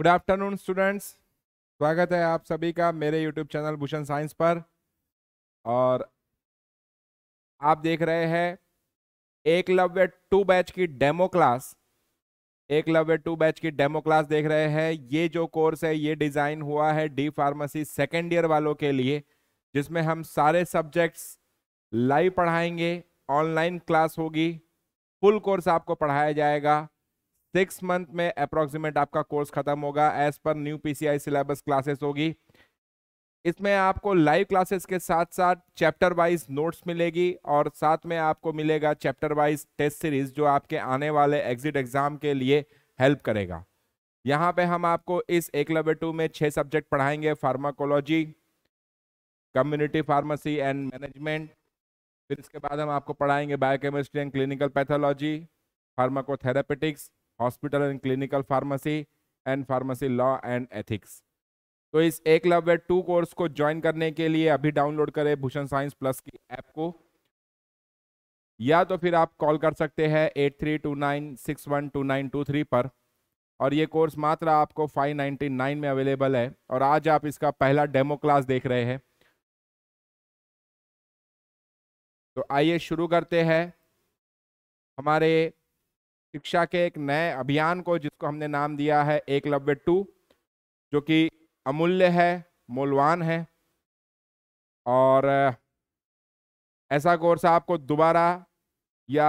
good afternoon students स्वागत है आप सभी का मेरे यूट्यूब चैनल भूषण साइंस पर और आप देख रहे हैं एकलव्य टू बैच की demo class Eklavya two batch की डेमो क्लास देख रहे हैं ये जो कोर्स है ये डिज़ाइन हुआ है डी फार्मेसी सेकेंड ईयर वालों के लिए जिसमें हम सारे सब्जेक्ट्स लाइव पढ़ाएंगे ऑनलाइन क्लास होगी फुल कोर्स आपको पढ़ाया जाएगा सिक्स मंथ में अप्रोक्सीमेट आपका कोर्स खत्म होगा as per new PCI syllabus classes होगी इसमें आपको लाइव क्लासेस के साथ साथ चैप्टर वाइज नोट्स मिलेगी और साथ में आपको मिलेगा चैप्टर वाइज टेस्ट सीरीज जो आपके आने वाले एग्जिट एग्जाम के लिए हेल्प करेगा यहाँ पे हम आपको इस एक एकलव्य टू में छः सब्जेक्ट पढ़ाएंगे pharmacology community pharmacy and management फिर इसके बाद हम आपको पढ़ाएंगे biochemistry and clinical pathology pharmacotherapeutics hospital and clinical pharmacy and pharmacy law and ethics तो इस एक लव्य टू कोर्स को ज्वाइन करने के लिए अभी डाउनलोड करें भूषण साइंस प्लस की ऐप को या तो फिर आप कॉल कर सकते हैं at three two nine six one two nine two three पर और ये कोर्स मात्र आपको फाइव नाइन्टी नाइन में अवेलेबल है और आज आप इसका पहला डेमो क्लास देख रहे हैं तो आइए शुरू करते हैं हमारे शिक्षा के एक नए अभियान को जिसको हमने नाम दिया है एक लव्य टू जो कि अमूल्य है मूलवान है और ऐसा कोर्स आपको दोबारा या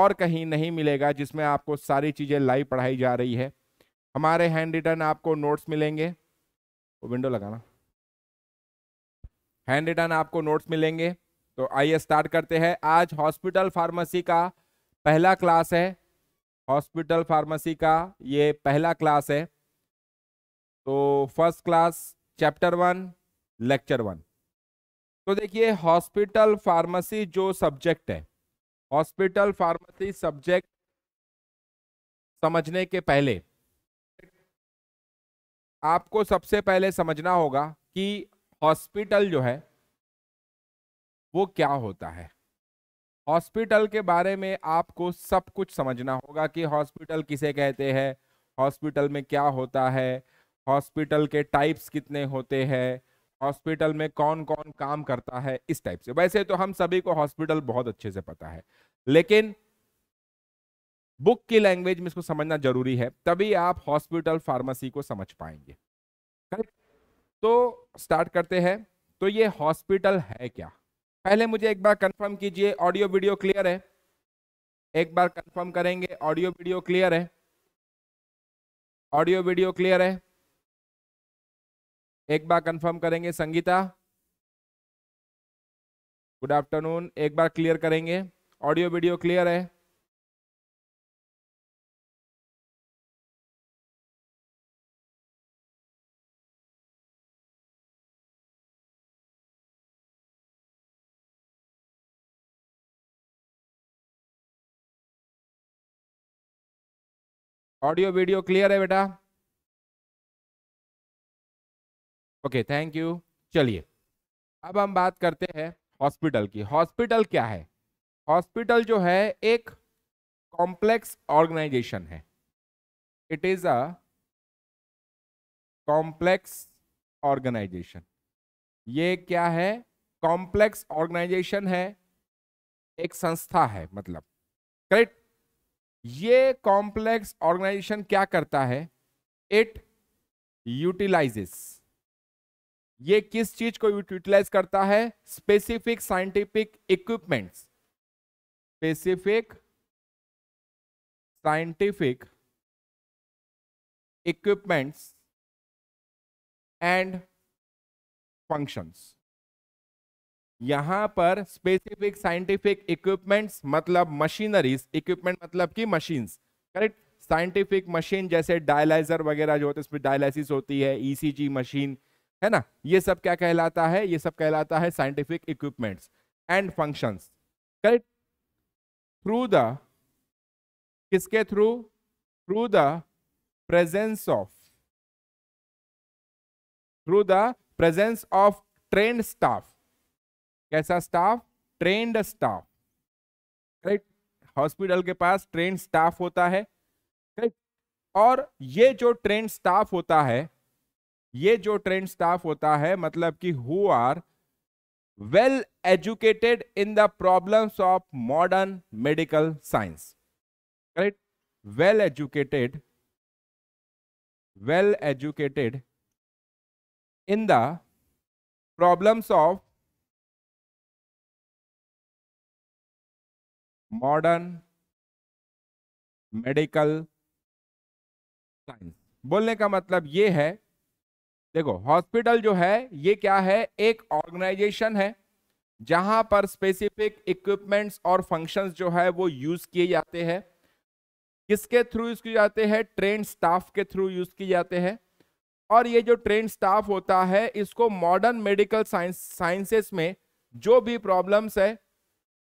और कहीं नहीं मिलेगा जिसमें आपको सारी चीज़ें लाइव पढ़ाई जा रही है हमारे हैंड रिटर्न आपको नोट्स मिलेंगे वो विंडो लगाना हैंड रिटर्न आपको नोट्स मिलेंगे तो आइए स्टार्ट करते हैं आज हॉस्पिटल फार्मेसी का पहला क्लास है हॉस्पिटल फार्मेसी का ये पहला क्लास है तो first class chapter one lecture one तो देखिए हॉस्पिटल फार्मेसी जो सब्जेक्ट है हॉस्पिटल फार्मेसी सब्जेक्ट समझने के पहले आपको सबसे पहले समझना होगा कि हॉस्पिटल जो है वो क्या होता है हॉस्पिटल के बारे में आपको सब कुछ समझना होगा कि हॉस्पिटल किसे कहते हैं हॉस्पिटल में क्या होता है हॉस्पिटल के टाइप्स कितने होते हैं हॉस्पिटल में कौन कौन काम करता है इस टाइप से वैसे तो हम सभी को हॉस्पिटल बहुत अच्छे से पता है लेकिन बुक की लैंग्वेज में इसको समझना जरूरी है तभी आप हॉस्पिटल फार्मेसी को समझ पाएंगे करेक्ट तो स्टार्ट करते हैं तो ये हॉस्पिटल है क्या पहले मुझे एक बार कंफर्म कीजिए ऑडियो वीडियो क्लियर है एक बार कंफर्म करेंगे ऑडियो वीडियो क्लियर है ऑडियो वीडियो क्लियर है एक बार कंफर्म करेंगे संगीता गुड आफ्टरनून एक बार क्लियर करेंगे ऑडियो वीडियो क्लियर है ऑडियो वीडियो क्लियर है बेटा ओके थैंक यू चलिए अब हम बात करते हैं हॉस्पिटल की हॉस्पिटल क्या है हॉस्पिटल जो है एक कॉम्प्लेक्स ऑर्गेनाइजेशन है it is a complex organisation ये क्या है कॉम्प्लेक्स ऑर्गेनाइजेशन है एक संस्था है मतलब करेक्ट ये कॉम्प्लेक्स ऑर्गेनाइजेशन क्या करता है इट यूटिलाइजेस ये किस चीज को यूटिलाइज करता है specific scientific equipments specific scientific equipments and functions यहां पर स्पेसिफिक साइंटिफिक इक्विपमेंट्स मतलब मशीनरीज इक्विपमेंट मतलब की मशीन करेक्ट साइंटिफिक मशीन जैसे डायलाइजर वगैरह जो होते हैं उसमें डायलाइसिस होती है ईसीजी e मशीन है ना ये सब क्या कहलाता है ये सब कहलाता है scientific equipments and functions correct through the किसके through through the presence of through the presence of trained staff कैसा staff trained staff right hospital के पास ट्रेंड स्टाफ होता है राइट और ये जो ट्रेंड स्टाफ होता है ये जो ट्रेंड स्टाफ होता है मतलब कि who are well educated in the problems of modern medical science correct well educated well educated in the problems of modern medical science बोलने का मतलब ये है देखो हॉस्पिटल जो है ये क्या है एक ऑर्गेनाइजेशन है जहां पर स्पेसिफिक इक्विपमेंट्स और फंक्शंस जो है वो यूज किए जाते हैं किसके थ्रू यूज किए जाते हैं ट्रेन स्टाफ के थ्रू यूज किए जाते हैं और ये जो ट्रेन स्टाफ होता है इसको मॉडर्न मेडिकल साइंस साइंसेस में जो भी प्रॉब्लम्स है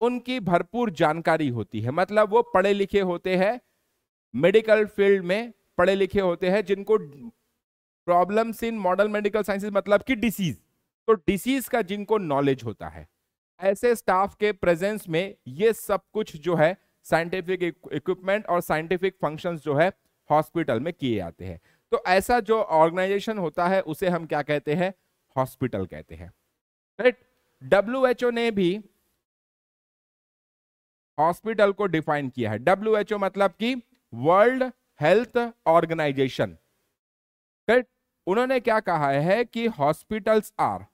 उनकी भरपूर जानकारी होती है मतलब वो पढ़े लिखे होते हैं मेडिकल फील्ड में पढ़े लिखे होते हैं जिनको problems in model medical sciences मतलब कि डिसीज तो डिसीज का जिनको नॉलेज होता है ऐसे स्टाफ के प्रेजेंस में ये सब कुछ जो है साइंटिफिक इक्विपमेंट और साइंटिफिक फंक्शंस जो है हॉस्पिटल में किए जाते हैं तो ऐसा जो ऑर्गेनाइजेशन होता है उसे हम क्या कहते हैं हॉस्पिटल कहते हैं राइट डब्ल्यू ने भी हॉस्पिटल को डिफाइन किया है डब्ल्यू मतलब कि वर्ल्ड हेल्थ ऑर्गेनाइजेशन करेक्ट उन्होंने क्या कहा है कि hospitals are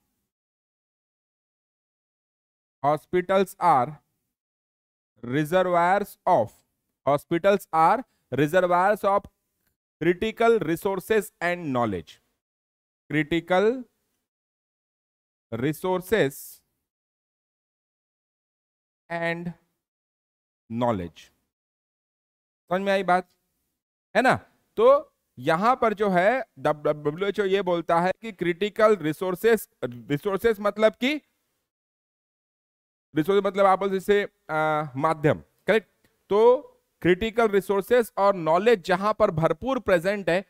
hospitals are reservoirs of hospitals are reservoirs of critical resources and knowledge critical resources and knowledge समझ में आई बात है ना तो यहां पर जो है डब्ल्यू एच ओ ये बोलता है कि क्रिटिकल रिसोर्सेस रिसोर्सेस मतलब कि रिसोर्स मतलब आप जैसे माध्यम करेक्ट तो क्रिटिकल रिसोर्सेस और नॉलेज जहां पर भरपूर प्रेजेंट है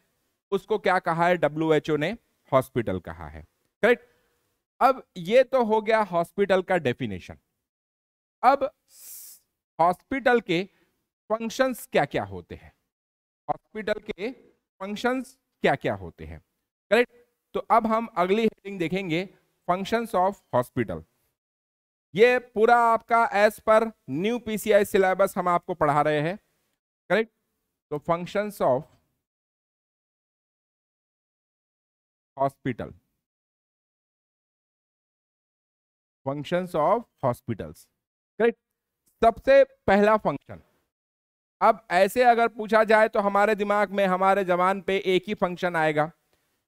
उसको क्या कहा है डब्ल्यू एच ओ ने हॉस्पिटल कहा है करेक्ट अब ये तो हो गया हॉस्पिटल का डेफिनेशन अब हॉस्पिटल के फंक्शंस क्या क्या होते हैं हॉस्पिटल के फंक्शंस क्या क्या होते हैं करेक्ट तो अब हम अगली हेडिंग देखेंगे फंक्शंस ऑफ हॉस्पिटल ये पूरा आपका as per new PCI syllabus हम आपको पढ़ा रहे हैं करेक्ट तो functions of hospital functions of hospitals correct सबसे पहला फंक्शन अब ऐसे अगर पूछा जाए तो हमारे दिमाग में हमारे जवान पे एक ही फंक्शन आएगा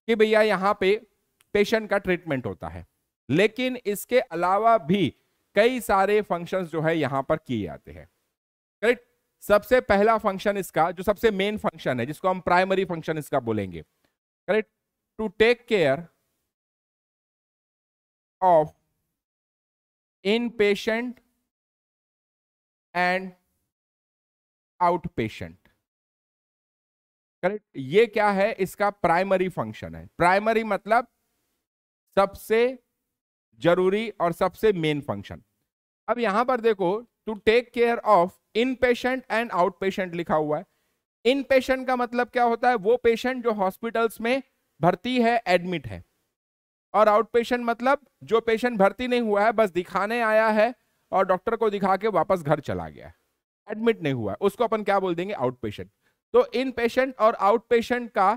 कि भैया यहाँ पे पेशेंट का ट्रीटमेंट होता है लेकिन इसके अलावा भी कई सारे फंक्शंस जो है यहाँ पर किए जाते हैं करेक्ट सबसे पहला फंक्शन इसका जो सबसे मेन फंक्शन है जिसको हम प्राइमरी फंक्शन इसका बोलेंगे correct to take care of in patient and out patient correct ये क्या है इसका प्राइमरी फंक्शन है प्राइमरी मतलब सबसे जरूरी और सबसे मेन फंक्शन अब यहां पर देखो to take care of in patient and out patient लिखा हुआ है इन पेशेंट का मतलब क्या होता है वो पेशेंट जो हॉस्पिटल्स में भर्ती है एडमिट है और आउट पेशेंट मतलब जो पेशेंट भर्ती नहीं हुआ है बस दिखाने आया है और डॉक्टर को दिखा के वापस घर चला गया एडमिट नहीं हुआ उसको अपन क्या बोल देंगे आउट पेशेंट तो इन पेशेंट और आउट पेशेंट का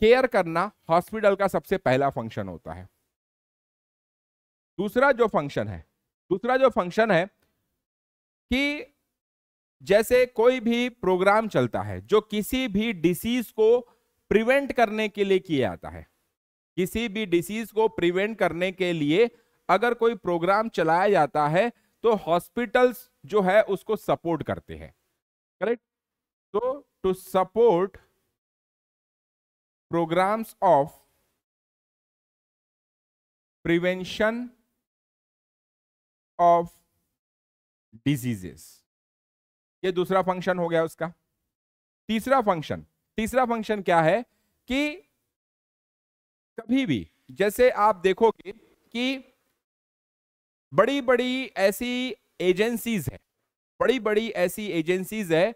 केयर करना हॉस्पिटल का सबसे पहला फंक्शन होता है दूसरा जो फंक्शन है दूसरा जो फंक्शन है कि जैसे कोई भी प्रोग्राम चलता है जो किसी भी डिसीज को प्रिवेंट करने के लिए किया जाता है किसी भी डिसीज को प्रिवेंट करने के लिए अगर कोई प्रोग्राम चलाया जाता है तो हॉस्पिटल्स जो है उसको सपोर्ट करते हैं करेक्ट तो to support programmes of prevention of diseases ये दूसरा फंक्शन हो गया उसका तीसरा फंक्शन तीसरा फंक्शन क्या है कि कभी भी जैसे आप देखोगे कि बड़ी बड़ी ऐसी एजेंसीज है बड़ी बड़ी ऐसी एजेंसीज है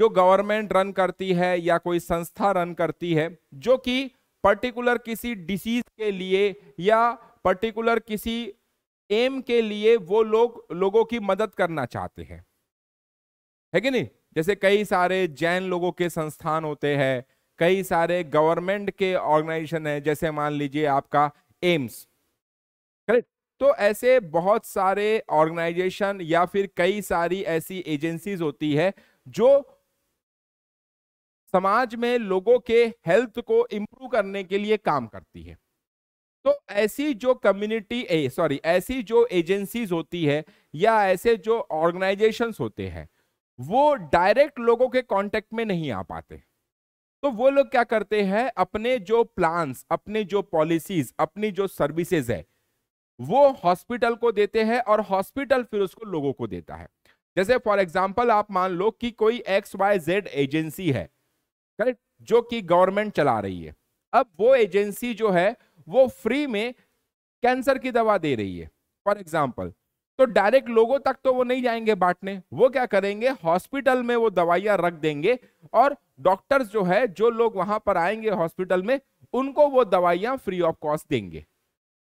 जो गवर्नमेंट रन करती है या कोई संस्था रन करती है जो कि पर्टिकुलर किसी डिसीज के लिए या पर्टिकुलर किसी एम के लिए वो लोग लोगों की मदद करना चाहते हैं है कि नहीं जैसे कई सारे जैन लोगों के संस्थान होते हैं कई सारे गवर्नमेंट के ऑर्गेनाइजेशन है जैसे मान लीजिए आपका एम्स तो ऐसे बहुत सारे ऑर्गेनाइजेशन या फिर कई सारी ऐसी एजेंसीज होती है जो समाज में लोगों के हेल्थ को इम्प्रूव करने के लिए काम करती है तो ऐसी जो कम्युनिटी ए सॉरी ऐसी जो एजेंसीज होती है या ऐसे जो ऑर्गेनाइजेशंस होते हैं वो डायरेक्ट लोगों के कांटेक्ट में नहीं आ पाते तो वो लोग क्या करते हैं अपने जो प्लान्स अपने जो पॉलिसीज अपनी जो सर्विसेज है वो हॉस्पिटल को देते हैं और हॉस्पिटल फिर उसको लोगों को देता है जैसे फॉर एग्जाम्पल आप मान लो कि कोई एक्स वाई जेड एजेंसी है करेक्ट जो कि गवर्नमेंट चला रही है अब वो एजेंसी जो है वो फ्री में कैंसर की दवा दे रही है फॉर एग्जाम्पल तो डायरेक्ट लोगों तक तो वो नहीं जाएंगे बांटने वो क्या करेंगे हॉस्पिटल में वो दवाइयां रख देंगे और डॉक्टर्स जो है जो लोग वहां पर आएंगे हॉस्पिटल में उनको वो दवाइयां फ्री ऑफ कॉस्ट देंगे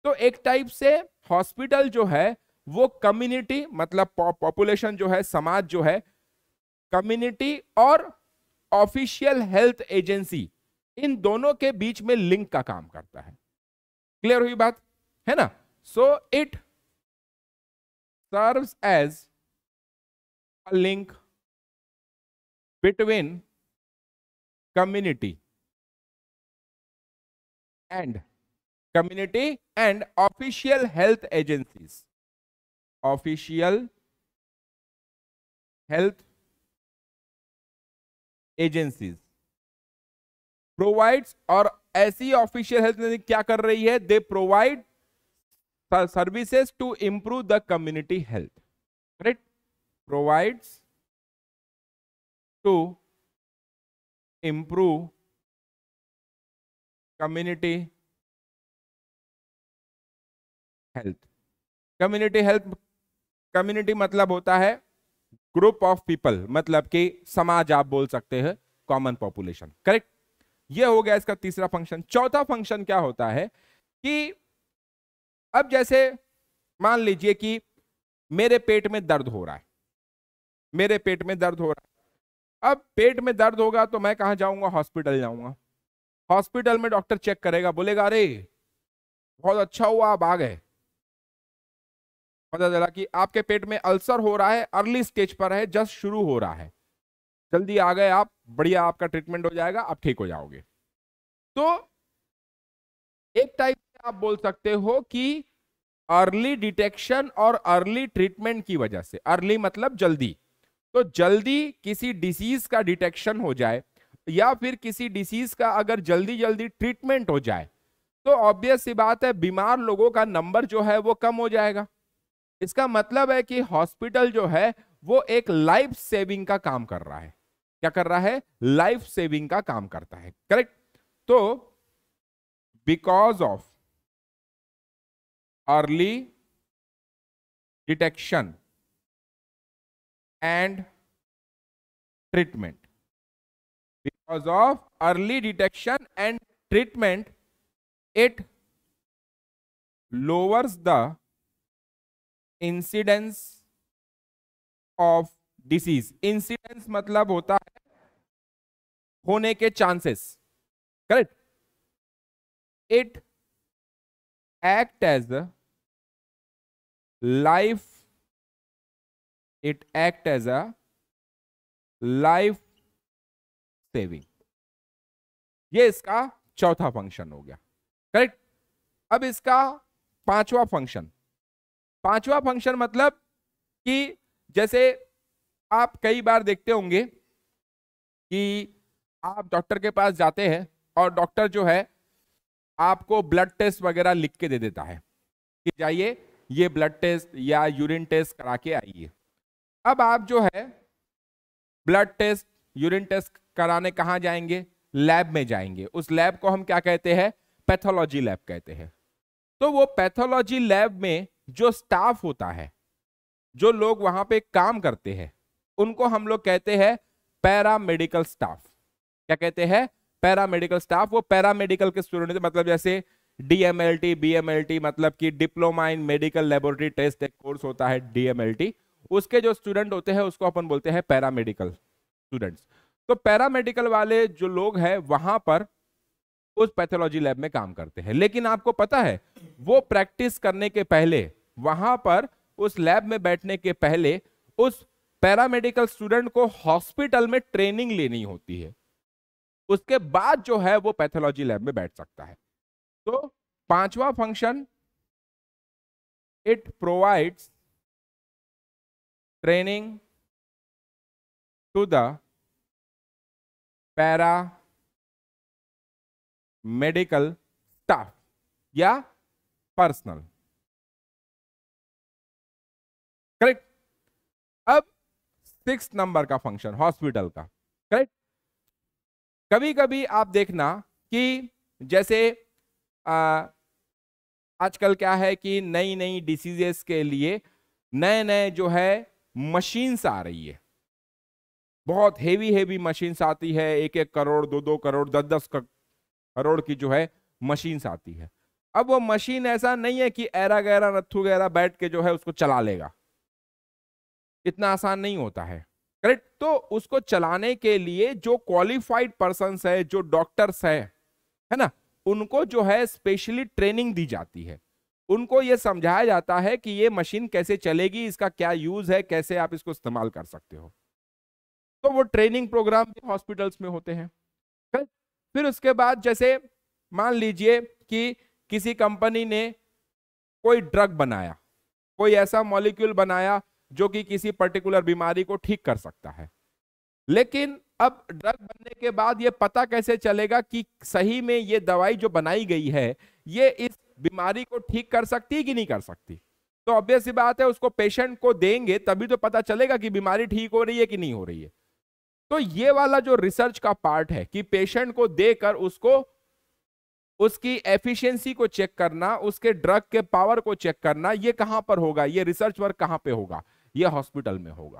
तो एक टाइप से हॉस्पिटल जो है वो कम्युनिटी मतलब पॉपुलेशन जो है समाज जो है कम्युनिटी और ऑफिशियल हेल्थ एजेंसी इन दोनों के बीच में लिंक का काम करता है क्लियर हुई बात है ना so it serves as a link between community and community and official health agencies official health agencies provides और ऐसी official health क्या कर रही है they provide services to improve the community health correct provides to improve community health community health community मतलब होता है group of people मतलब कि समाज आप बोल सकते हैं कॉमन पॉपुलेशन करेक्ट ये हो गया इसका तीसरा फंक्शन चौथा फंक्शन क्या होता है कि अब जैसे मान लीजिए कि मेरे पेट में दर्द हो रहा है मेरे पेट में दर्द हो रहा है अब पेट में दर्द होगा तो मैं कहा जाऊंगा हॉस्पिटल जाऊंगा हॉस्पिटल में डॉक्टर चेक करेगा बोलेगा अरे बहुत अच्छा हुआ आप आ गए पता चला कि आपके पेट में अल्सर हो रहा है अर्ली स्टेज पर है जस्ट शुरू हो रहा है जल्दी आ गए आप बढ़िया आपका ट्रीटमेंट हो जाएगा आप ठीक हो जाओगे तो एक टाइप से आप बोल सकते हो कि अर्ली डिटेक्शन और अर्ली ट्रीटमेंट की वजह से अर्ली मतलब जल्दी तो जल्दी किसी डिसीज का डिटेक्शन हो जाए या फिर किसी डिसीज का अगर जल्दी जल्दी ट्रीटमेंट हो जाए तो ऑब्वियस सी बात है बीमार लोगों का नंबर जो है वो कम हो जाएगा इसका मतलब है कि हॉस्पिटल जो है वो एक लाइफ सेविंग का काम कर रहा है क्या कर रहा है लाइफ सेविंग का काम करता है करेक्ट तो because of early detection and treatment because of early detection and treatment it lowers the incidence of disease incidence मतलब होता है होने के chances correct it act as life it act as a life saving ये इसका चौथा function हो गया करेक्ट अब इसका पांचवा फंक्शन पांचवा फंक्शन मतलब कि जैसे आप कई बार देखते होंगे कि आप डॉक्टर के पास जाते हैं और डॉक्टर जो है आपको ब्लड टेस्ट वगैरह लिख के दे देता है कि जाइए ये ब्लड टेस्ट या यूरिन टेस्ट करा के आइए अब आप जो है ब्लड टेस्ट यूरिन टेस्ट कराने कहाँ जाएंगे लैब में जाएंगे उस लैब को हम क्या कहते हैं पैथोलॉजी लैब कहते हैं तो वो पैथोलॉजी लैब में जो स्टाफ होता है जो लोग वहां पे काम करते हैं उनको हम लोग कहते हैं पैरामेडिकल स्टाफ क्या कहते हैं पैरामेडिकल स्टाफ वो पैरामेडिकल के स्टूडेंट मतलब जैसे डीएमएलटी बीएमएलटी मतलब कि diploma in medical laboratory test एक कोर्स होता है डीएमएलटी उसके जो स्टूडेंट होते हैं उसको अपन बोलते हैं पैरामेडिकल स्टूडेंट्स तो पैरामेडिकल वाले जो लोग हैं वहां पर उस पैथोलॉजी लैब में काम करते हैं लेकिन आपको पता है वो प्रैक्टिस करने के पहले वहां पर उस लैब में बैठने के पहले उस पैरामेडिकल स्टूडेंट को हॉस्पिटल में ट्रेनिंग लेनी होती है उसके बाद जो है वो पैथोलॉजी लैब में बैठ सकता है तो पांचवा function it provides training to the para medical staff या पर्सनल करेक्ट अब सिक्स नंबर का फंक्शन हॉस्पिटल का करेक्ट कभी कभी आप देखना कि जैसे आजकल क्या है कि नई नई डिसीजेस के लिए नए नए जो है मशीन्स आ रही है बहुत हेवी हेवी मशीन्स आती है एक एक करोड़ दो दो करोड़ दस दस करोड़ की जो है मशीन्स आती है अब वो मशीन ऐसा नहीं है कि एरा गैरा नथु गैरा बैठ के जो है उसको चला लेगा इतना आसान नहीं होता है करेक्ट तो उसको चलाने के लिए जो क्वालिफाइड पर्सन है जो डॉक्टर्स है है ना उनको जो है स्पेशली ट्रेनिंग दी जाती है उनको ये समझाया जाता है कि ये मशीन कैसे चलेगी इसका क्या यूज है कैसे आप इसको इस्तेमाल कर सकते हो तो वो ट्रेनिंग प्रोग्राम भी हॉस्पिटल्स में होते हैं फिर उसके बाद जैसे मान लीजिए कि किसी कंपनी ने कोई ड्रग बनाया कोई ऐसा मॉलिक्यूल बनाया जो कि किसी पर्टिकुलर बीमारी को ठीक कर सकता है लेकिन अब ड्रग बनने के बाद ये पता कैसे चलेगा कि सही में ये दवाई जो बनाई गई है ये इस बीमारी को ठीक कर सकती है कि नहीं कर सकती तो ऑब्वियस सी बात है उसको पेशेंट को देंगे तभी तो पता चलेगा कि बीमारी ठीक हो रही है कि नहीं हो रही है तो ये वाला जो रिसर्च का पार्ट है कि पेशेंट को देकर उसको उसकी एफिशिएंसी को चेक करना उसके ड्रग के पावर को चेक करना ये कहां पर होगा ये रिसर्च वर्क कहां पे होगा यह हॉस्पिटल में होगा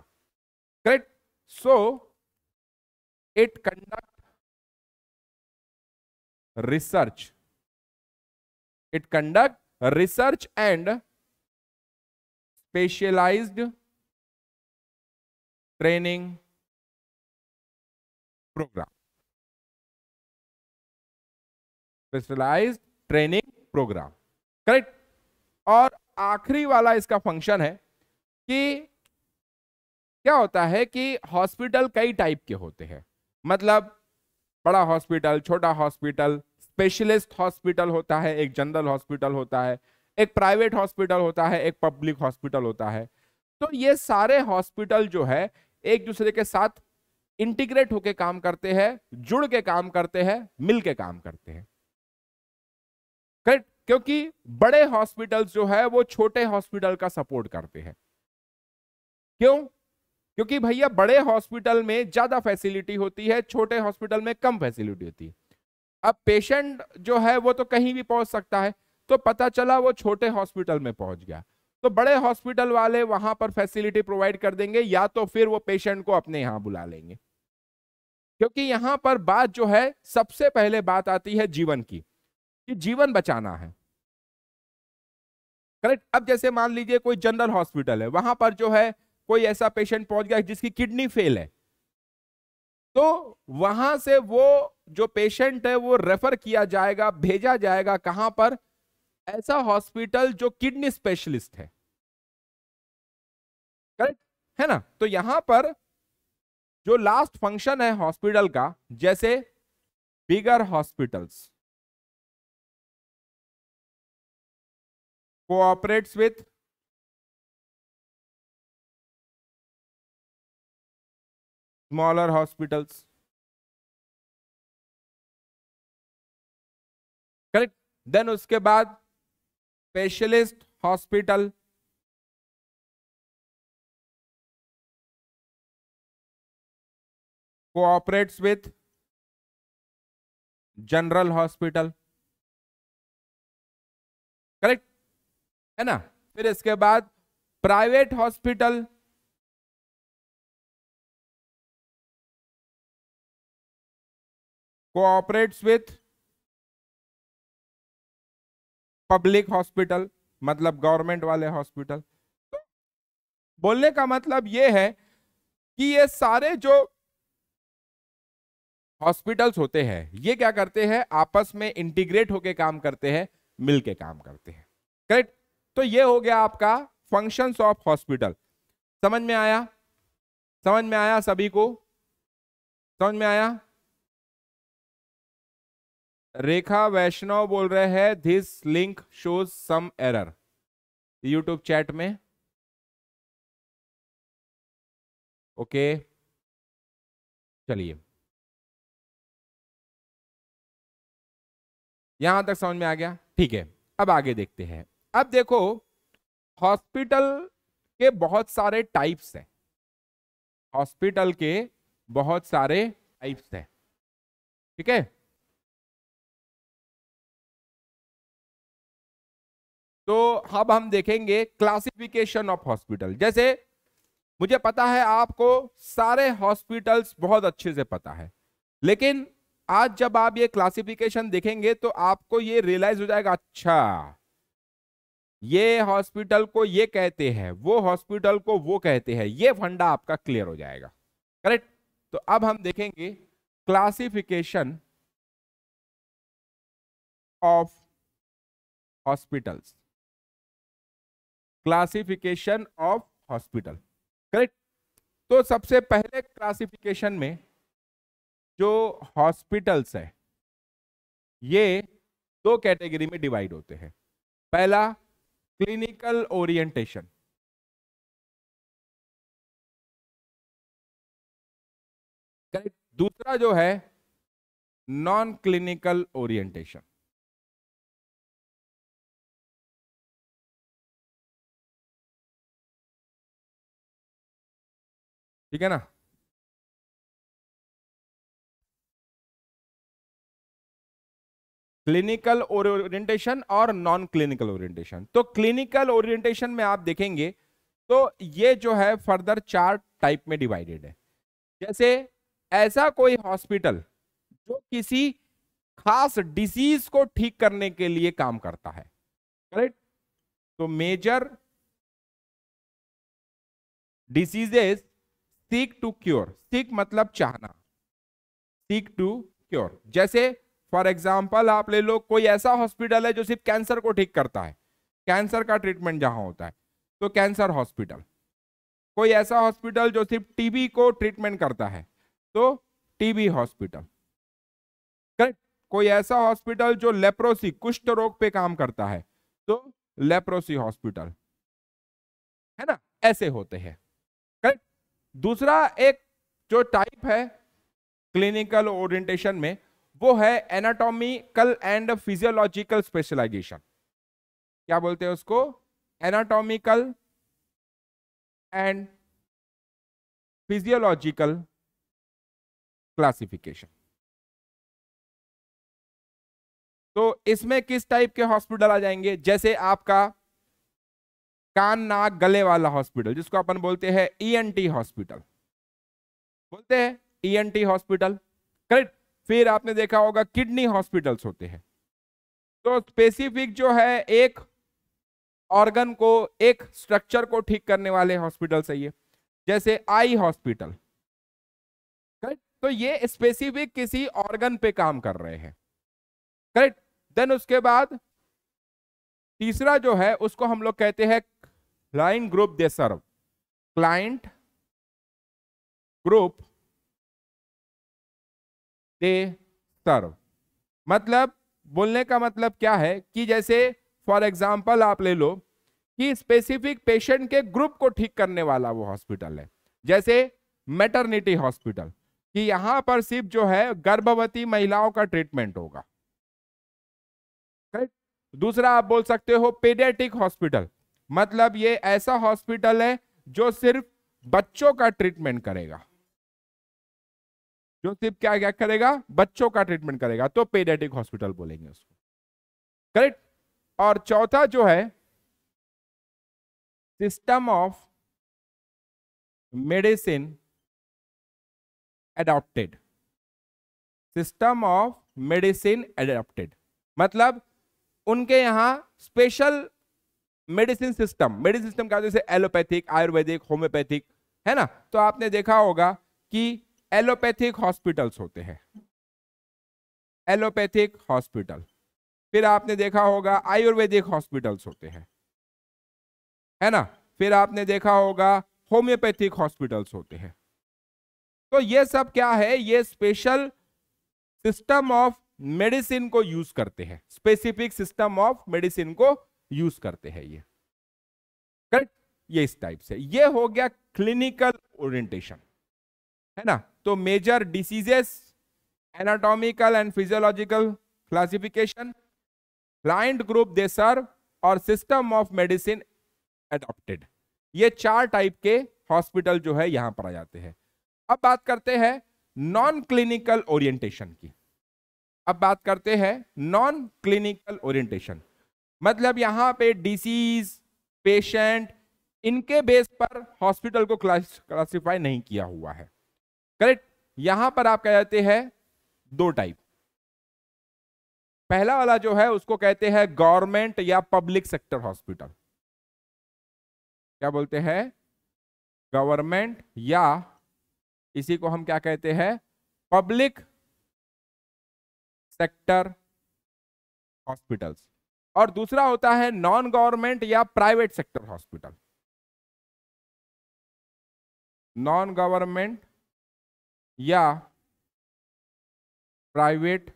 correct so it conduct research it conduct research and specialised training programme specialised training programme correct और आखिरी वाला इसका फंक्शन है कि क्या होता है कि हॉस्पिटल कई टाइप के होते हैं मतलब बड़ा हॉस्पिटल छोटा हॉस्पिटल स्पेशलिस्ट हॉस्पिटल होता है एक जनरल हॉस्पिटल होता है एक प्राइवेट हॉस्पिटल होता है एक पब्लिक हॉस्पिटल होता है तो ये सारे हॉस्पिटल जो है एक दूसरे के साथ इंटीग्रेट होके काम करते हैं जुड़ के काम करते हैं मिल के काम करते हैं करेक्ट क्योंकि बड़े हॉस्पिटल्स जो है वो छोटे हॉस्पिटल का सपोर्ट करते हैं क्यों क्योंकि भैया बड़े हॉस्पिटल में ज्यादा फैसिलिटी होती है छोटे हॉस्पिटल में कम फैसिलिटी होती है अब पेशेंट जो है वो तो कहीं भी पहुंच सकता है तो पता चला वो छोटे हॉस्पिटल में पहुंच गया तो बड़े हॉस्पिटल वाले वहां पर फैसिलिटी प्रोवाइड कर देंगे या तो फिर वो पेशेंट को अपने यहां बुला लेंगे क्योंकि यहां पर बात जो है सबसे पहले बात आती है जीवन की कि जीवन बचाना है करेक्ट अब जैसे मान लीजिए कोई जनरल हॉस्पिटल है वहां पर जो है कोई ऐसा पेशेंट पहुंच गया जिसकी किडनी फेल है तो वहां से वो जो पेशेंट है वो रेफर किया जाएगा भेजा जाएगा कहां पर ऐसा हॉस्पिटल जो किडनी स्पेशलिस्ट है करेक्ट है ना तो यहां पर जो लास्ट फंक्शन है हॉस्पिटल का जैसे bigger hospitals cooperates with smaller hospitals correct then उसके बाद specialist hospital cooperates with general hospital correct है ना फिर इसके बाद private hospital cooperates with public hospital मतलब गवर्नमेंट वाले हॉस्पिटल तो बोलने का मतलब ये है कि ये सारे जो हॉस्पिटल्स होते हैं ये क्या करते हैं आपस में इंटीग्रेट होके काम करते हैं मिलके काम करते हैं करेक्ट तो ये हो गया आपका फंक्शंस ऑफ हॉस्पिटल समझ में आया समझ में आया सभी को समझ में आया रेखा वैष्णव बोल रहे हैं this link shows some error YouTube chat में ओके चलिए यहां तक समझ में आ गया ठीक है अब आगे देखते हैं अब देखो हॉस्पिटल के बहुत सारे टाइप्स हैं हॉस्पिटल के बहुत सारे टाइप्स हैं ठीक है तो अब हम देखेंगे क्लासिफिकेशन ऑफ हॉस्पिटल जैसे मुझे पता है आपको सारे हॉस्पिटल्स बहुत अच्छे से पता है लेकिन आज जब आप ये क्लासिफिकेशन देखेंगे तो आपको ये रियलाइज हो जाएगा अच्छा ये हॉस्पिटल को ये कहते हैं वो हॉस्पिटल को वो कहते हैं ये फंडा आपका क्लियर हो जाएगा करेक्ट तो अब हम देखेंगे classification of hospitals classification of hospital correct तो सबसे पहले क्लासिफिकेशन में जो हॉस्पिटल्स है ये दो कैटेगरी में डिवाइड होते हैं पहला क्लिनिकल ओरिएंटेशन करेक्ट दूसरा जो है नॉन क्लिनिकल ओरिएंटेशन ठीक है ना क्लिनिकल ओरिएंटेशन और नॉन क्लिनिकल ओरिएंटेशन तो क्लिनिकल ओरिएंटेशन में आप देखेंगे तो ये जो है फर्दर चार टाइप में डिवाइडेड है जैसे ऐसा कोई हॉस्पिटल जो किसी खास डिजीज को ठीक करने के लिए काम करता है करेक्ट तो major diseases seek to cure seek मतलब चाहना सीक टू क्योर जैसे फॉर एग्जाम्पल आप ले लो कोई ऐसा हॉस्पिटल है जो सिर्फ कैंसर को ठीक करता है कैंसर का ट्रीटमेंट जहां होता है तो कैंसर हॉस्पिटल कोई ऐसा हॉस्पिटल जो सिर्फ टीबी को ट्रीटमेंट करता है तो टीबी हॉस्पिटल करेक्ट कोई ऐसा हॉस्पिटल जो लेप्रोसी कुष्ठ रोग पे काम करता है तो लेप्रोसी हॉस्पिटल है ना ऐसे होते हैं दूसरा एक जो टाइप है क्लिनिकल ओरिएंटेशन में वो है एनाटॉमिकल एंड फिजियोलॉजिकल स्पेशलाइजेशन क्या बोलते हैं उसको एनाटॉमिकल एंड फिजियोलॉजिकल क्लासिफिकेशन तो इसमें किस टाइप के हॉस्पिटल आ जाएंगे जैसे आपका कान नाक गले वाला हॉस्पिटल जिसको अपन बोलते हैं ईएनटी e हॉस्पिटल बोलते हैं ईएनटी e हॉस्पिटल करेक्ट फिर आपने देखा होगा किडनी हॉस्पिटल्स होते हैं तो स्पेसिफिक जो है एक ऑर्गन को एक स्ट्रक्चर को ठीक करने वाले हॉस्पिटल है ये जैसे आई हॉस्पिटल करेक्ट तो ये स्पेसिफिक किसी ऑर्गन पे काम कर रहे हैं करेक्ट देन उसके बाद तीसरा जो है उसको हम लोग कहते हैं client group they serve client group they serve मतलब बोलने का मतलब क्या है कि जैसे फॉर एग्जाम्पल आप ले लो कि स्पेसिफिक पेशेंट के ग्रुप को ठीक करने वाला वो हॉस्पिटल है जैसे मेटर्निटी हॉस्पिटल कि यहां पर सिर्फ जो है गर्भवती महिलाओं का ट्रीटमेंट होगा दूसरा आप बोल सकते हो पेडियाटिक हॉस्पिटल मतलब ये ऐसा हॉस्पिटल है जो सिर्फ बच्चों का ट्रीटमेंट करेगा जो सिर्फ क्या क्या करेगा बच्चों का ट्रीटमेंट करेगा तो पेडेटिक हॉस्पिटल बोलेंगे उसको करेक्ट और चौथा जो है system of medicine adopted system of medicine adopted मतलब उनके यहां special medicine system medicine system का जैसे एलोपैथिक आयुर्वेदिक होम्योपैथिक है ना तो आपने देखा होगा कि एलोपैथिक हॉस्पिटल्स होते हैं एलोपैथिक हॉस्पिटल फिर आपने देखा होगा आयुर्वेदिक हॉस्पिटल्स होते हैं है ना फिर आपने देखा होगा होम्योपैथिक हॉस्पिटल्स होते हैं तो ये सब क्या है ये स्पेशल सिस्टम ऑफ मेडिसिन को यूज करते हैं स्पेसिफिक सिस्टम ऑफ मेडिसिन को यूज करते हैं ये करेक्ट ये इस टाइप से ये हो गया क्लिनिकल ओरिएंटेशन है ना तो major diseases anatomical and physiological classification client group they serve और सिस्टम ऑफ मेडिसिन एडॉप्टेड ये चार टाइप के हॉस्पिटल जो है यहां पर आ जाते हैं अब बात करते हैं नॉन क्लिनिकल ओरिएंटेशन की अब बात करते हैं नॉन क्लिनिकल ओरिएंटेशन मतलब यहाँ पे डिसीज पेशेंट इनके बेस पर हॉस्पिटल को क्लासिफाई नहीं किया हुआ है करेक्ट यहां पर आप कहते हैं दो टाइप पहला वाला जो है उसको कहते हैं गवर्नमेंट या पब्लिक सेक्टर हॉस्पिटल क्या बोलते हैं गवर्नमेंट या इसी को हम क्या कहते हैं पब्लिक सेक्टर हॉस्पिटल्स और दूसरा होता है नॉन गवर्नमेंट या private sector hospital non government या प्राइवेट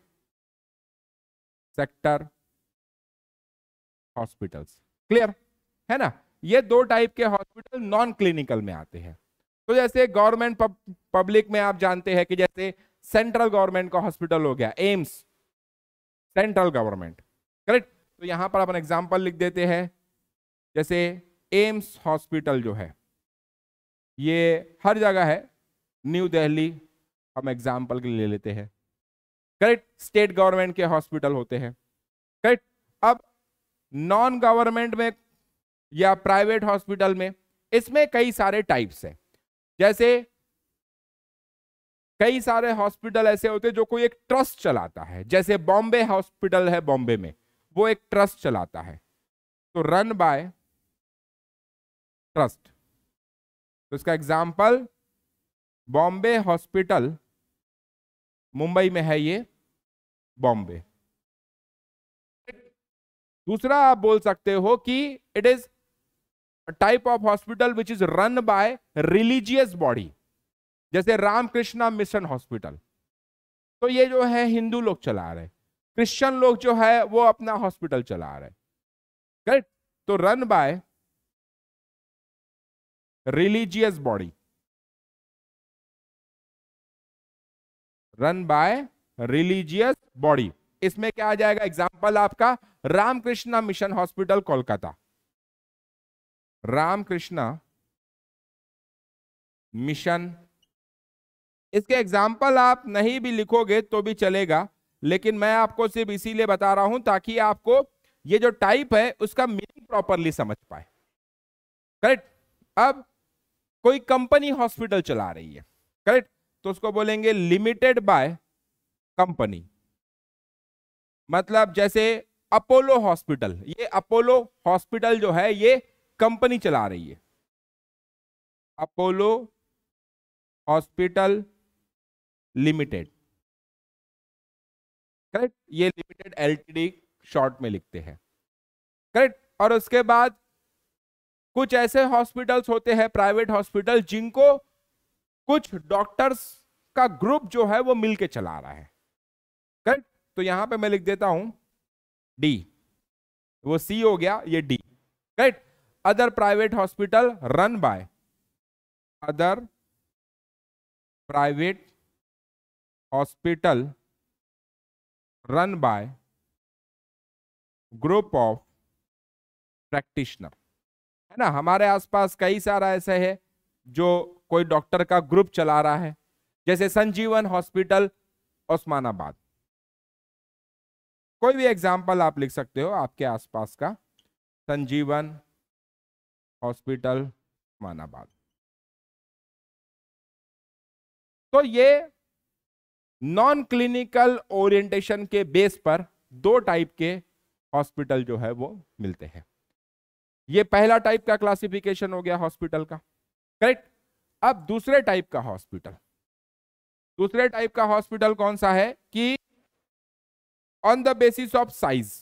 सेक्टर हॉस्पिटल्स क्लियर है ना ये दो टाइप के हॉस्पिटल नॉन क्लिनिकल में आते हैं तो जैसे गवर्नमेंट पब्लिक में आप जानते हैं कि जैसे सेंट्रल गवर्नमेंट का हॉस्पिटल हो गया एम्स सेंट्रल गवर्नमेंट करेक्ट तो यहाँ पर अपन एग्जाम्पल लिख देते हैं जैसे एम्स हॉस्पिटल जो है ये हर जगह है न्यू दिल्ली हम एग्जाम्पल के ले लेते हैं करेक्ट स्टेट गवर्नमेंट के हॉस्पिटल होते हैं करेक्ट अब नॉन गवर्नमेंट में या प्राइवेट हॉस्पिटल में इसमें कई सारे टाइप्स हैं जैसे कई सारे हॉस्पिटल ऐसे होते हैं जो कोई एक ट्रस्ट चलाता है जैसे बॉम्बे हॉस्पिटल है बॉम्बे में वो एक ट्रस्ट चलाता है तो रन बाय ट्रस्ट तो इसका एग्जाम्पल बॉम्बे हॉस्पिटल मुंबई में है ये बॉम्बे दूसरा आप बोल सकते हो कि it is type of hospital which is run by religious body जैसे रामकृष्णा मिशन हॉस्पिटल तो ये जो है हिंदू लोग चला रहे क्रिश्चियन लोग जो है वो अपना हॉस्पिटल चला रहे करेक्ट तो run by religious body run by religious body इसमें क्या आ जाएगा एग्जाम्पल आपका Ramakrishna mission hospital Kolkata Ramakrishna mission इसके एग्जाम्पल आप नहीं भी लिखोगे तो भी चलेगा लेकिन मैं आपको सिर्फ इसीलिए बता रहा हूं ताकि आपको ये जो टाइप है उसका मीनिंग प्रॉपरली समझ पाए करेक्ट अब कोई कंपनी हॉस्पिटल चला रही है करेक्ट तो उसको बोलेंगे लिमिटेड बाय कंपनी मतलब जैसे अपोलो हॉस्पिटल ये अपोलो हॉस्पिटल जो है ये कंपनी चला रही है अपोलो हॉस्पिटल लिमिटेड करेक्ट ये लिमिटेड एलटीडी शॉर्ट में लिखते हैं करेक्ट और उसके बाद कुछ ऐसे हॉस्पिटल्स होते हैं प्राइवेट हॉस्पिटल जिनको कुछ डॉक्टर्स का ग्रुप जो है वो मिलके चला रहा है करेक्ट तो यहां पे मैं लिख देता हूं डी वो सी हो गया ये D correct other private hospital run by other private hospital run by group of practitioner है ना हमारे आसपास कई सारा ऐसे है जो कोई डॉक्टर का ग्रुप चला रहा है जैसे संजीवन हॉस्पिटल ओस्मानाबाद कोई भी एग्जाम्पल आप लिख सकते हो आपके आसपास का संजीवन हॉस्पिटल ओस्मानाबाद तो ये नॉन क्लिनिकल ओरिएंटेशन के बेस पर दो टाइप के हॉस्पिटल जो है वो मिलते हैं ये पहला टाइप का क्लासिफिकेशन हो गया हॉस्पिटल का करेक्ट अब दूसरे टाइप का हॉस्पिटल दूसरे टाइप का हॉस्पिटल कौन सा है कि on the basis of size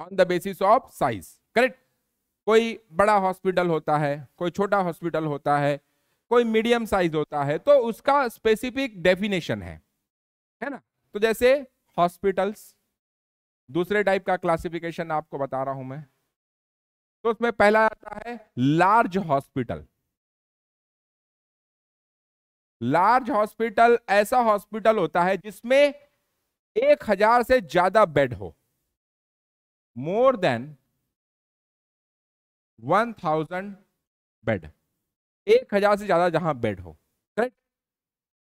on the basis of size correct कोई बड़ा हॉस्पिटल होता है कोई छोटा हॉस्पिटल होता है कोई मीडियम साइज होता है तो उसका स्पेसिफिक डेफिनेशन है है ना तो जैसे हॉस्पिटल्स दूसरे टाइप का क्लासिफिकेशन आपको बता रहा हूं मैं तो उसमें पहला आता है लार्ज हॉस्पिटल लार्ज हॉस्पिटल ऐसा हॉस्पिटल होता है जिसमें एक हजार से ज्यादा बेड हो more than one thousand bed एक हजार से ज्यादा जहां बेड हो करेक्ट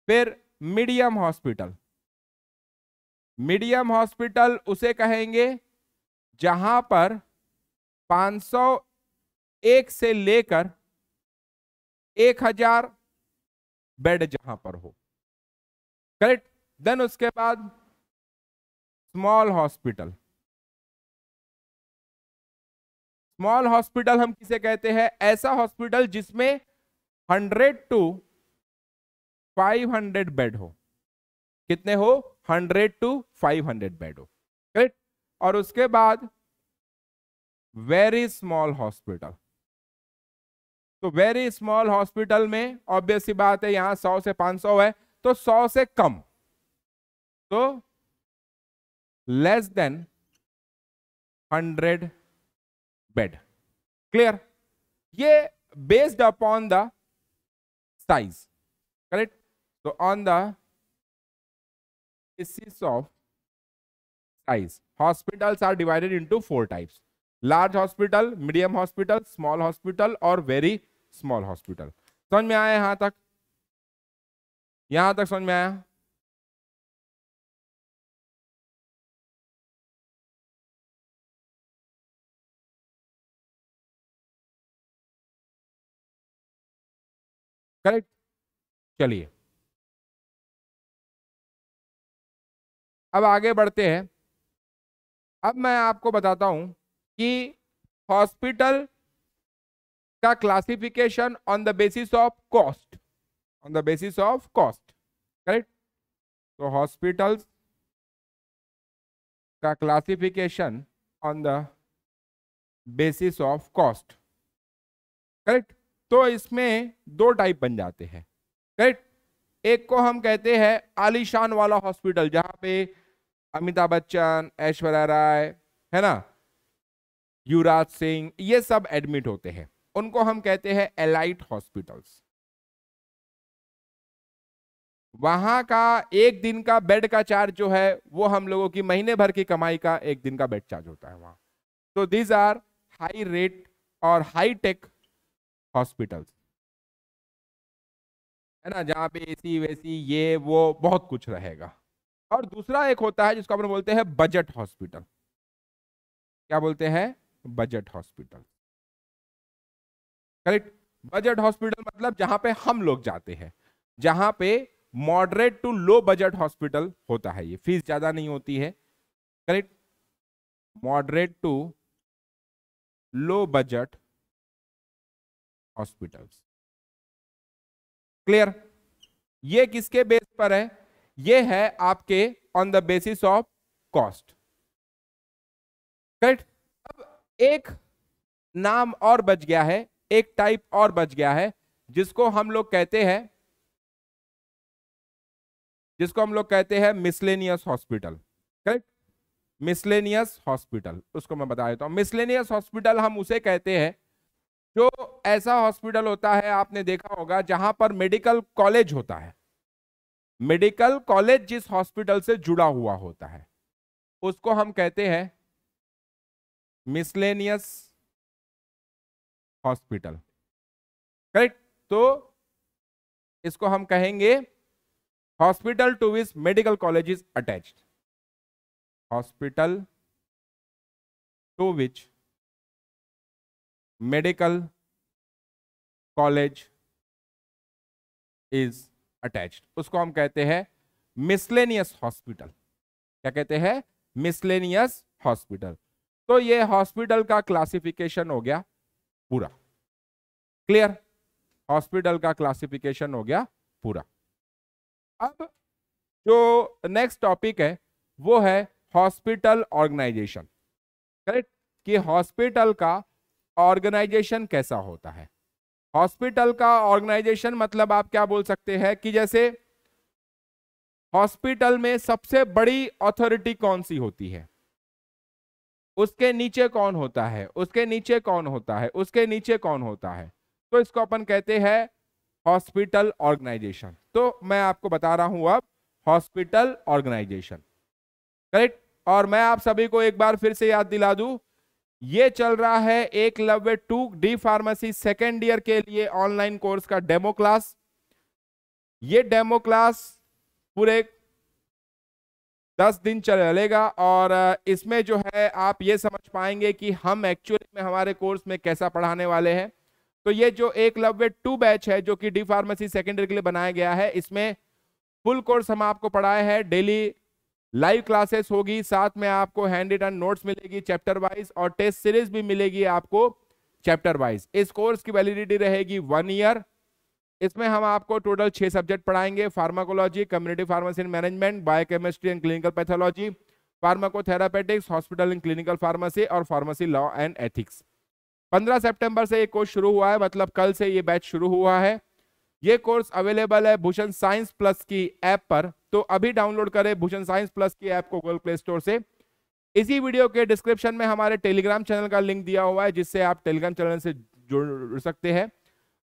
फिर मीडियम हॉस्पिटल मीडियम हॉस्पिटल उसे कहेंगे जहां पर 501 से लेकर 1000 बेड जहां पर हो करेक्ट देन उसके बाद स्मॉल हॉस्पिटल स्मॉल हॉस्पिटल हम किसे कहते हैं ऐसा हॉस्पिटल जिसमें hundred to five hundred bed हो कितने हो hundred to five hundred bed हो करेक्ट और उसके बाद वेरी स्मॉल हॉस्पिटल तो वेरी स्मॉल हॉस्पिटल में ऑब्वियस बात है यहां सौ से पांच सौ है तो सौ से कम तो less than hundred bed clear ये based upon the size correct so on the basis of size hospitals are divided into four types large hospital medium hospital small hospital और very small hospital समझ में आया यहां तक यहां तक समझ में आया करेक्ट चलिए अब आगे बढ़ते हैं अब मैं आपको बताता हूं कि हॉस्पिटल का classification on the basis of cost on the basis of cost correct तो हॉस्पिटल्स का classification on the basis of cost correct तो इसमें दो टाइप बन जाते हैं करेक्ट एक को हम कहते हैं आलीशान वाला हॉस्पिटल जहां पे अमिताभ बच्चन ऐश्वर्या राय है ना युवराज सिंह ये सब एडमिट होते हैं उनको हम कहते हैं एलाइट हॉस्पिटल्स वहां का एक दिन का बेड का चार्ज जो है वो हम लोगों की महीने भर की कमाई का एक दिन का बेड चार्ज होता है वहां तो दीज आर हाई रेट और हाई टेक हॉस्पिटल्स है ना जहाँ पे एसी वैसी ये वो बहुत कुछ रहेगा और दूसरा एक होता है जिसको अपन बोलते हैं बजट हॉस्पिटल क्या बोलते हैं budget hospital correct budget hospital मतलब जहां पे हम लोग जाते हैं जहां पे moderate to low budget hospital होता है ये फीस ज्यादा नहीं होती है correct moderate to low budget hospitals clear ये किसके बेस पर है ये है आपके on the basis of cost correct अब एक नाम और बच गया है एक टाइप और बच गया है जिसको हम लोग कहते हैं जिसको हम लोग कहते हैं miscellaneous hospital correct miscellaneous hospital उसको मैं बता देता हूं मिसलेनियस हॉस्पिटल हम उसे कहते हैं जो ऐसा हॉस्पिटल होता है आपने देखा होगा जहां पर मेडिकल कॉलेज होता है मेडिकल कॉलेज जिस हॉस्पिटल से जुड़ा हुआ होता है उसको हम कहते हैं मिसलेनियस हॉस्पिटल करेक्ट तो इसको हम कहेंगे hospital to which medical college is attached hospital to which medical college is attached उसको हम कहते हैं मिसलेनियस हॉस्पिटल क्या कहते हैं मिसलेनियस हॉस्पिटल तो ये हॉस्पिटल का क्लासिफिकेशन हो गया पूरा क्लियर हॉस्पिटल का क्लासिफिकेशन हो गया पूरा अब जो नेक्स्ट टॉपिक है वो है हॉस्पिटल ऑर्गेनाइजेशन करेक्ट कि हॉस्पिटल का ऑर्गेनाइजेशन कैसा होता है हॉस्पिटल का ऑर्गेनाइजेशन मतलब आप क्या बोल सकते हैं कि जैसे हॉस्पिटल में सबसे बड़ी अथॉरिटी कौन सी होती है उसके नीचे कौन होता है उसके नीचे कौन होता है उसके नीचे कौन होता है तो इसको अपन कहते हैं हॉस्पिटल ऑर्गेनाइजेशन तो मैं आपको बता रहा हूं अब हॉस्पिटल ऑर्गेनाइजेशन करेक्ट और मैं आप सभी को एक बार फिर से याद दिला दूं ये चल रहा है Eklavya two D pharmacy second year के लिए ऑनलाइन कोर्स का डेमो क्लास ये डेमो क्लास पूरे दस दिन चलेगा और इसमें जो है आप ये समझ पाएंगे कि हम एक्चुअली में हमारे कोर्स में कैसा पढ़ाने वाले हैं तो ये जो एक लव्य टू बैच है जो कि डी फार्मेसी सेकेंड ईयर के लिए बनाया गया है इसमें फुल कोर्स हम आपको पढ़ाए हैं डेली लाइव क्लासेस होगी साथ में आपको हैंड रिटन नोट्स मिलेगी चैप्टर वाइज और टेस्ट सीरीज भी मिलेगी आपको चैप्टर वाइज इस कोर्स की वैलिडिटी रहेगी वन ईयर इसमें हम आपको टोटल छह सब्जेक्ट पढ़ाएंगे pharmacology community pharmacy and management biochemistry and clinical pathology pharmacotherapeutics hospital and clinical pharmacy और फार्मेसी लॉ एंड एथिक्स 15 सितंबर से ये कोर्स शुरू हुआ है मतलब कल से ये बैच शुरू हुआ है ये कोर्स अवेलेबल है भूषण साइंस प्लस की ऐप पर तो अभी डाउनलोड करें भूषण साइंस प्लस की ऐप को गूगल प्ले स्टोर से इसी वीडियो के डिस्क्रिप्शन में हमारे टेलीग्राम चैनल का लिंक दिया हुआ है जिससे आप टेलीग्राम चैनल से जुड़ सकते हैं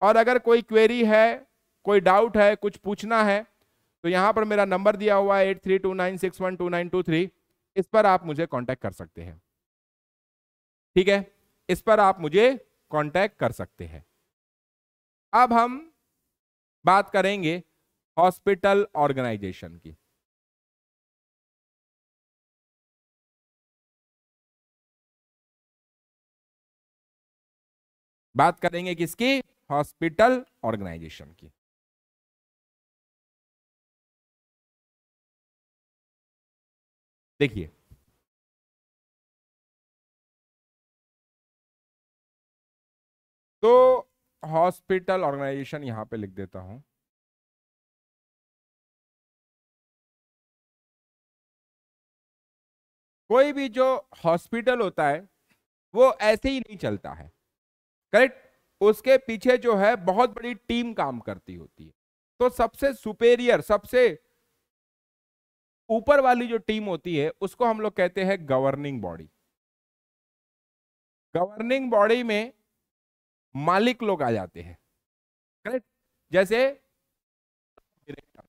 और अगर कोई क्वेरी है कोई डाउट है कुछ पूछना है तो यहाँ पर मेरा नंबर दिया हुआ है eight three two nine six one two nine two three इस पर आप मुझे कॉन्टैक्ट कर सकते हैं ठीक है इस पर आप मुझे कॉन्टैक्ट कर सकते हैं अब हम बात करेंगे हॉस्पिटल ऑर्गेनाइजेशन की बात करेंगे किसकी हॉस्पिटल ऑर्गेनाइजेशन की देखिए तो हॉस्पिटल ऑर्गेनाइजेशन यहां पे लिख देता हूं कोई भी जो हॉस्पिटल होता है वो ऐसे ही नहीं चलता है करेक्ट उसके पीछे जो है बहुत बड़ी टीम काम करती होती है तो सबसे सुपेरियर सबसे ऊपर वाली जो टीम होती है उसको हम लोग कहते हैं गवर्निंग बॉडी गवर्निंग बॉडी में मालिक लोग आ जाते हैं करेक्ट जैसे डायरेक्टर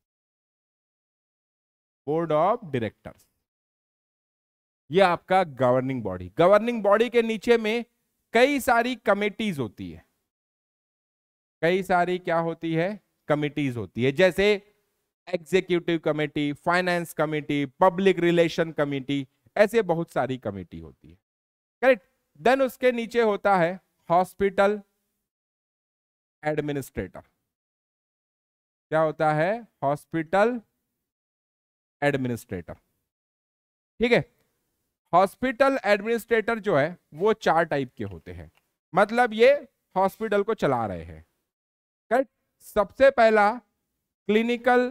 बोर्ड ऑफ डायरेक्टर्स ये आपका गवर्निंग बॉडी गवर्निंग बॉडी के नीचे में कई सारी कमेटीज होती है कई सारी क्या होती है कमेटीज होती है जैसे executive committee finance committee public relation committee ऐसे बहुत सारी कमेटी होती है करेक्ट देन उसके नीचे होता है हॉस्पिटल एडमिनिस्ट्रेटर क्या होता है हॉस्पिटल एडमिनिस्ट्रेटर ठीक है हॉस्पिटल एडमिनिस्ट्रेटर जो है वो चार टाइप के होते हैं मतलब ये हॉस्पिटल को चला रहे हैं करेक्ट सबसे पहला क्लिनिकल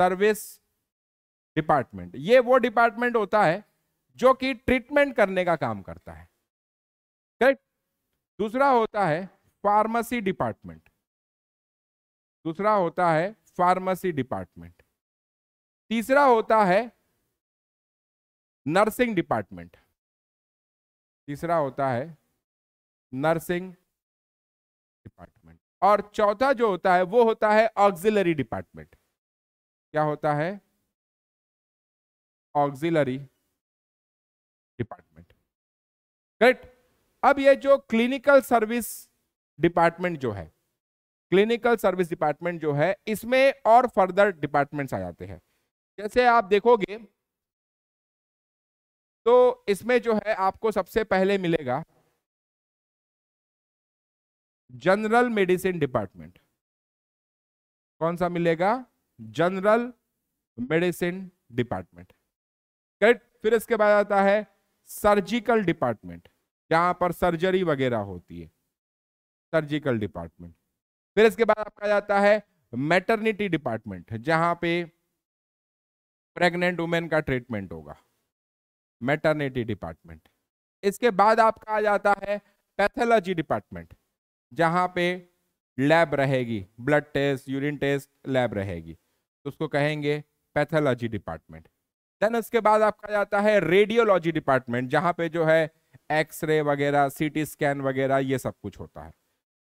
सर्विस डिपार्टमेंट ये वो डिपार्टमेंट होता है जो कि ट्रीटमेंट करने का काम करता है करेक्ट दूसरा होता है फार्मेसी डिपार्टमेंट दूसरा होता है फार्मेसी डिपार्टमेंट तीसरा होता है नर्सिंग डिपार्टमेंट तीसरा होता है नर्सिंग डिपार्टमेंट और चौथा जो होता है वो होता है ऑक्सिलरी डिपार्टमेंट क्या होता है ऑक्सिलरी डिपार्टमेंट करेक्ट अब ये जो क्लिनिकल सर्विस डिपार्टमेंट जो है क्लिनिकल सर्विस डिपार्टमेंट जो है इसमें और फर्दर डिपार्टमेंट्स आ जाते हैं जैसे आप देखोगे तो इसमें जो है आपको सबसे पहले मिलेगा जनरल मेडिसिन डिपार्टमेंट कौन सा मिलेगा जनरल मेडिसिन डिपार्टमेंट करेक्ट फिर इसके बाद आता है सर्जिकल डिपार्टमेंट जहां पर सर्जरी वगैरह होती है सर्जिकल डिपार्टमेंट फिर इसके बाद आपका जाता है मैटरनिटी डिपार्टमेंट जहां पे प्रेग्नेंट वुमेन का ट्रीटमेंट होगा मैटरनिटी डिपार्टमेंट इसके बाद आपका आ जाता है पैथोलॉजी डिपार्टमेंट जहां पे लैब रहेगी blood test urine test lab रहेगी तो उसको कहेंगे पैथोलॉजी डिपार्टमेंट देन उसके बाद आपका जाता है रेडियोलॉजी डिपार्टमेंट जहां पे जो है एक्सरे वगैरह सीटी स्कैन वगैरह ये सब कुछ होता है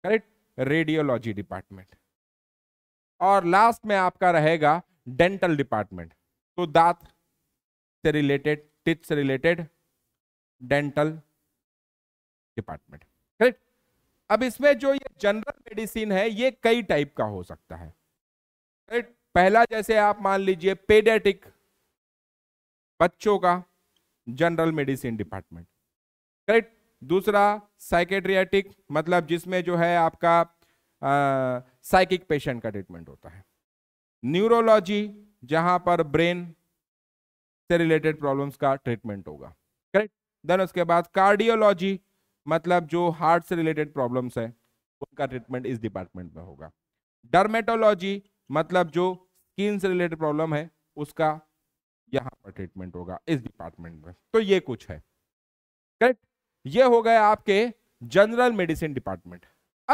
करेक्ट रेडियोलॉजी डिपार्टमेंट और लास्ट में आपका रहेगा डेंटल डिपार्टमेंट तो दांत से रिलेटेड टिथ से रिलेटेड डेंटल डिपार्टमेंट करेक्ट अब इसमें जो ये जनरल मेडिसिन है ये कई टाइप का हो सकता है करेक्ट पहला जैसे आप मान लीजिए पेडेटिक बच्चों का जनरल मेडिसिन डिपार्टमेंट करेक्ट दूसरा साइकेट्रियाटिक मतलब जिसमें जो है आपका साइकिक पेशेंट का ट्रीटमेंट होता है न्यूरोलॉजी जहां पर ब्रेन से रिलेटेड प्रॉब्लम्स का ट्रीटमेंट होगा करेक्ट देन उसके बाद कार्डियोलॉजी मतलब जो हार्ट से रिलेटेड प्रॉब्लम्स है उनका ट्रीटमेंट इस डिपार्टमेंट में होगा डर्मेटोलॉजी मतलब जो स्किन से रिलेटेड प्रॉब्लम है उसका यहाँ पर ट्रीटमेंट होगा इस डिपार्टमेंट में तो ये कुछ है करेक्ट ये हो गए आपके जनरल मेडिसिन डिपार्टमेंट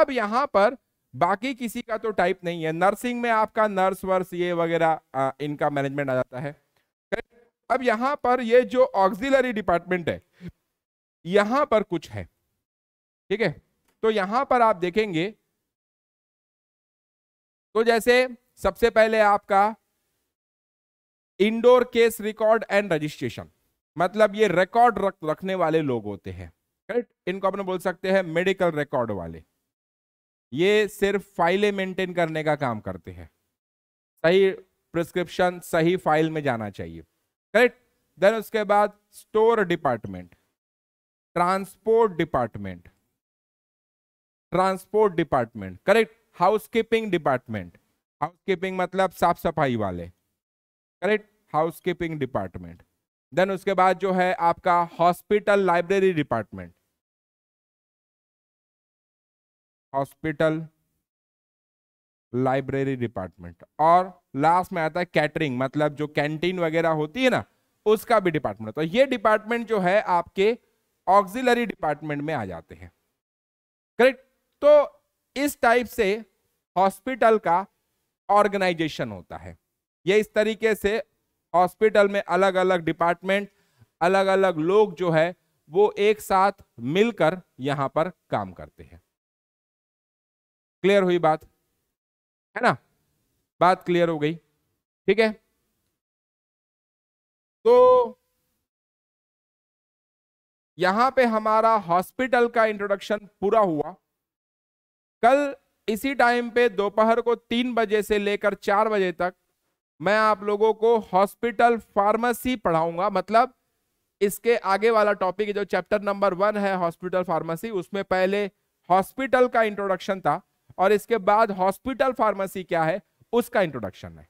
अब यहां पर बाकी किसी का तो टाइप नहीं है नर्सिंग में आपका नर्स वर्स ये वगैरह इनका मैनेजमेंट आ जाता है अब यहां पर ये जो ऑक्सिलरी डिपार्टमेंट है यहां पर कुछ है ठीक है तो यहां पर आप देखेंगे तो जैसे सबसे पहले आपका indoor case record and registration मतलब ये रिकॉर्ड रख रखने वाले लोग होते हैं राइट इनको अपने बोल सकते हैं मेडिकल रिकॉर्ड वाले ये सिर्फ फाइलें मेंटेन करने का काम करते हैं सही प्रिस्क्रिप्शन सही फाइल में जाना चाहिए करेक्ट देन उसके बाद store department transport department transport department correct housekeeping department housekeeping मतलब साफ सफाई वाले करेक्ट हाउसकीपिंग डिपार्टमेंट देन उसके बाद जो है आपका hospital library department hospital library department और लास्ट में आता है कैटरिंग मतलब जो कैंटीन वगैरह होती है ना उसका भी डिपार्टमेंट तो ये डिपार्टमेंट जो है आपके ऑक्सिलरी डिपार्टमेंट में आ जाते हैं करेक्ट तो इस टाइप से हॉस्पिटल का ऑर्गेनाइजेशन होता है ये इस तरीके से हॉस्पिटल में अलग अलग डिपार्टमेंट अलग अलग लोग जो है वो एक साथ मिलकर यहाँ पर काम करते हैं क्लियर हुई बात है ना बात क्लियर हो गई ठीक है तो यहां पे हमारा हॉस्पिटल का इंट्रोडक्शन पूरा हुआ कल इसी टाइम पे दोपहर को तीन बजे से लेकर चार बजे तक मैं आप लोगों को हॉस्पिटल फार्मेसी पढ़ाऊंगा मतलब इसके आगे वाला टॉपिक जो चैप्टर नंबर वन है हॉस्पिटल फार्मेसी उसमें पहले हॉस्पिटल का इंट्रोडक्शन था और इसके बाद हॉस्पिटल फार्मेसी क्या है उसका इंट्रोडक्शन है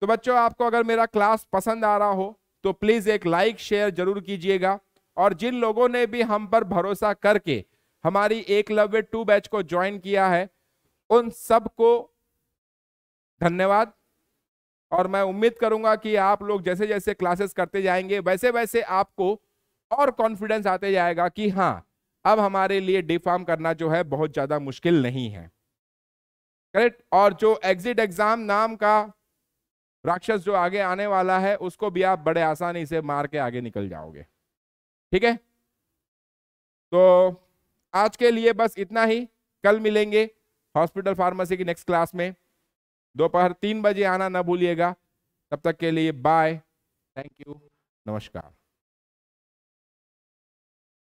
तो बच्चों आपको अगर मेरा क्लास पसंद आ रहा हो तो प्लीज एक लाइक शेयर जरूर कीजिएगा और जिन लोगों ने भी हम पर भरोसा करके हमारी एक लव्य टू बैच को ज्वाइन किया है उन सबको धन्यवाद और मैं उम्मीद करूंगा कि आप लोग जैसे जैसे क्लासेस करते जाएंगे वैसे वैसे आपको और कॉन्फिडेंस आते जाएगा कि हाँ अब हमारे लिए डिफार्म करना जो है बहुत ज़्यादा मुश्किल नहीं है करेक्ट और जो एग्जिट एग्जाम नाम का राक्षस जो आगे आने वाला है उसको भी आप बड़े आसानी से मार के आगे निकल जाओगे ठीक है तो आज के लिए बस इतना ही कल मिलेंगे हॉस्पिटल फार्मेसी की नेक्स्ट क्लास में दोपहर तीन बजे आना ना भूलिएगा तब तक के लिए बाय थैंक यू नमस्कार